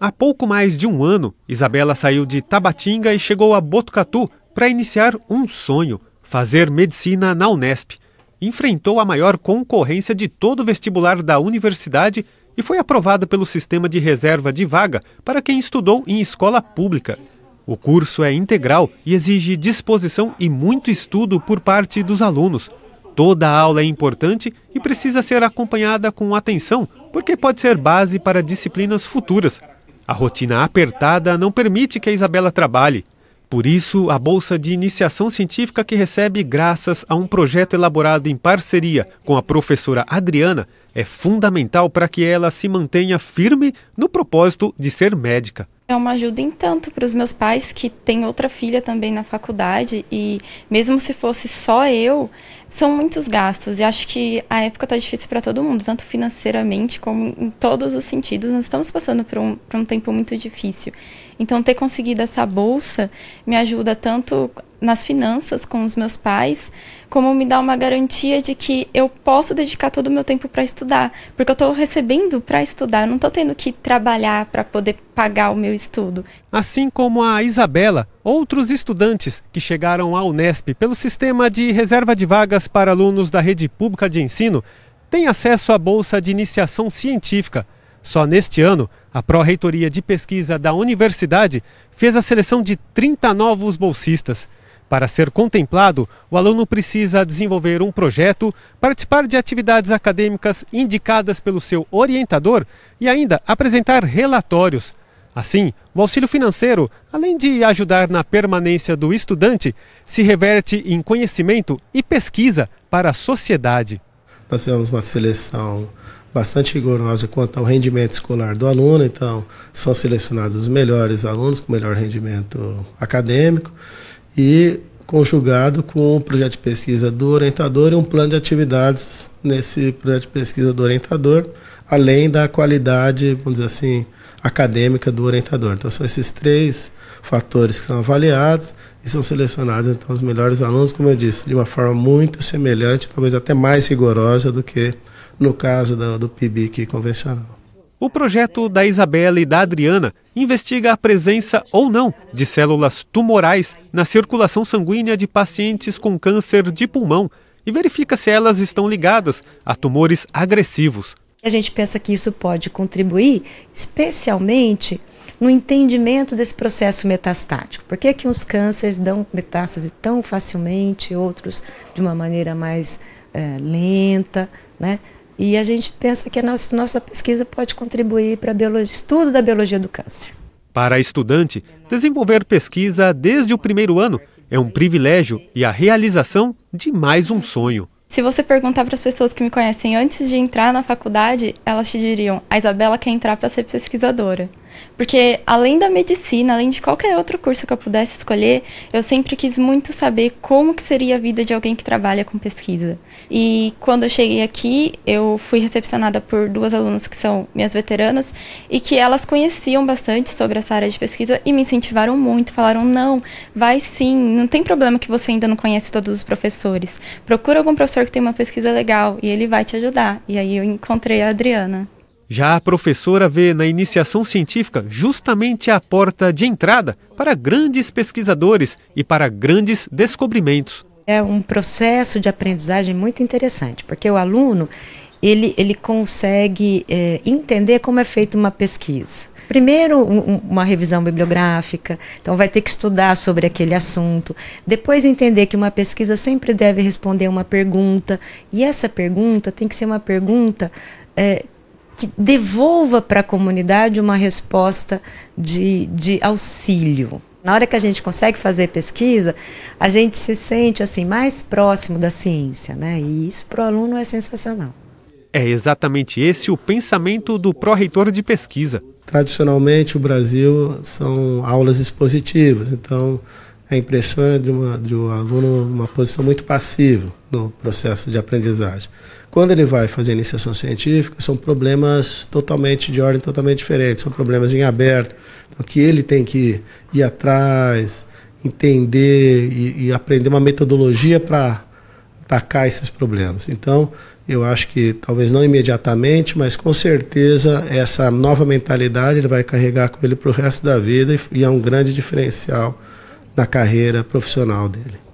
Há pouco mais de um ano, Isabela saiu de Tabatinga e chegou a Botucatu para iniciar um sonho: fazer medicina na Unesp. Enfrentou a maior concorrência de todo o vestibular da universidade e foi aprovada pelo sistema de reserva de vaga para quem estudou em escola pública. O curso é integral e exige disposição e muito estudo por parte dos alunos. Toda aula é importante e precisa ser acompanhada com atenção porque pode ser base para disciplinas futuras. A rotina apertada não permite que a Isabela trabalhe. Por isso, a bolsa de iniciação científica que recebe graças a um projeto elaborado em parceria com a professora Adriana é fundamental para que ela se mantenha firme no propósito de ser médica. É uma ajuda em tanto para os meus pais que têm outra filha também na faculdade e mesmo se fosse só eu, são muitos gastos e acho que a época está difícil para todo mundo, tanto financeiramente como em todos os sentidos. Nós estamos passando por um, por um tempo muito difícil. Então, ter conseguido essa bolsa me ajuda tanto nas finanças com os meus pais, como me dá uma garantia de que eu posso dedicar todo o meu tempo para estudar, porque eu estou recebendo para estudar, não estou tendo que trabalhar para poder pagar o meu estudo. Assim como a Isabela, outros estudantes que chegaram à Unesp pelo sistema de reserva de vagas vagas para alunos da rede pública de ensino têm acesso à Bolsa de Iniciação Científica. Só neste ano, a Pró-Reitoria de Pesquisa da Universidade fez a seleção de 30 novos bolsistas. Para ser contemplado, o aluno precisa desenvolver um projeto, participar de atividades acadêmicas indicadas pelo seu orientador e ainda apresentar relatórios. Assim, o auxílio financeiro, além de ajudar na permanência do estudante, se reverte em conhecimento e pesquisa para a sociedade. Nós temos uma seleção bastante rigorosa quanto ao rendimento escolar do aluno, então são selecionados os melhores alunos com melhor rendimento acadêmico e conjugado com um projeto de pesquisa do orientador e um plano de atividades nesse projeto de pesquisa do orientador, além da qualidade, vamos dizer assim, acadêmica do orientador. Então são esses três fatores que são avaliados e são selecionados então os melhores alunos, como eu disse, de uma forma muito semelhante, talvez até mais rigorosa do que no caso do, do PIBIC convencional. O projeto da Isabela e da Adriana investiga a presença ou não de células tumorais na circulação sanguínea de pacientes com câncer de pulmão e verifica se elas estão ligadas a tumores agressivos. A gente pensa que isso pode contribuir, especialmente no entendimento desse processo metastático. Por que, que uns cânceres dão metástase tão facilmente, outros de uma maneira mais é, lenta, né? E a gente pensa que a nossa, nossa pesquisa pode contribuir para o estudo da biologia do câncer. Para a estudante, desenvolver pesquisa desde o primeiro ano é um privilégio e a realização de mais um sonho. Se você perguntar para as pessoas que me conhecem antes de entrar na faculdade, elas te diriam: a Isabela quer entrar para ser pesquisadora. Porque além da medicina, além de qualquer outro curso que eu pudesse escolher, eu sempre quis muito saber como que seria a vida de alguém que trabalha com pesquisa. E quando eu cheguei aqui, eu fui recepcionada por duas alunas que são minhas veteranas e que elas conheciam bastante sobre essa área de pesquisa e me incentivaram muito, falaram: "Não, vai sim, não tem problema que você ainda não conhece todos os professores. Procura algum professor que tem uma pesquisa legal e ele vai te ajudar". E aí eu encontrei a Adriana. Já a professora vê na iniciação científica justamente a porta de entrada para grandes pesquisadores e para grandes descobrimentos. É um processo de aprendizagem muito interessante, porque o aluno ele, ele consegue é, entender como é feita uma pesquisa. Primeiro, uma revisão bibliográfica, então vai ter que estudar sobre aquele assunto. Depois, entender que uma pesquisa sempre deve responder uma pergunta, e essa pergunta tem que ser uma pergunta é, que devolva para a comunidade uma resposta de, de auxílio. Na hora que a gente consegue fazer pesquisa, a gente se sente assim mais próximo da ciência, né? E isso para o aluno é sensacional. É exatamente esse o pensamento do pró-reitor de pesquisa. Tradicionalmente, o Brasil são aulas expositivas, então a impressão é de, uma, de um aluno uma posição muito passiva no processo de aprendizagem. Quando ele vai fazer iniciação científica, são problemas totalmente de ordem totalmente diferente, são problemas em aberto, então, que ele tem que ir atrás, entender e, e aprender uma metodologia para atacar esses problemas. Então, eu acho que talvez não imediatamente, mas com certeza essa nova mentalidade ele vai carregar com ele para o resto da vida e, e é um grande diferencial na carreira profissional dele.